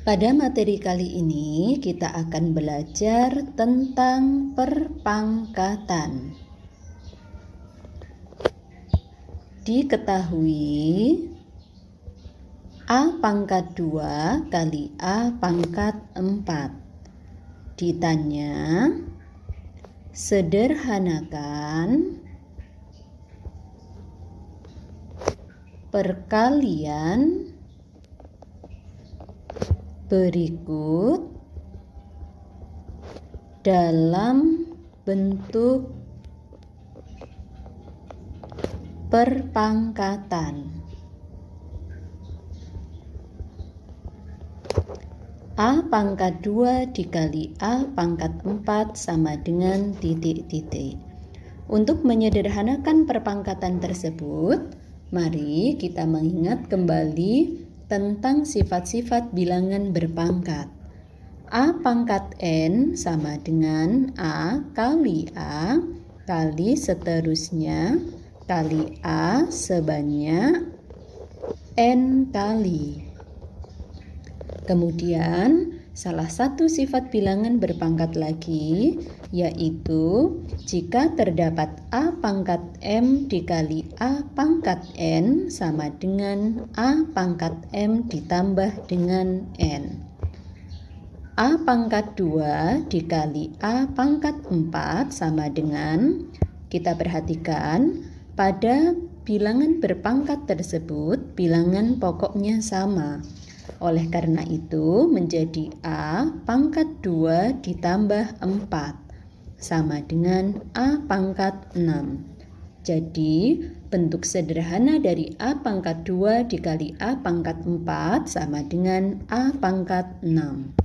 Pada materi kali ini, kita akan belajar tentang perpangkatan. Diketahui A pangkat 2 kali A pangkat 4 Ditanya Sederhanakan Perkalian berikut dalam bentuk perpangkatan. A pangkat 2 dikali A pangkat 4 sama dengan titik-titik. Untuk menyederhanakan perpangkatan tersebut, mari kita mengingat kembali tentang sifat-sifat bilangan berpangkat. A pangkat N sama dengan A kali A kali seterusnya kali A sebanyak N kali. Kemudian Salah satu sifat bilangan berpangkat lagi yaitu jika terdapat A pangkat M dikali A pangkat N sama dengan A pangkat M ditambah dengan N. A pangkat 2 dikali A pangkat 4 sama dengan kita perhatikan pada bilangan berpangkat tersebut bilangan pokoknya sama oleh karena itu, menjadi A pangkat 2 ditambah 4 sama dengan A pangkat 6. Jadi, bentuk sederhana dari A pangkat 2 dikali A pangkat 4 sama dengan A pangkat 6.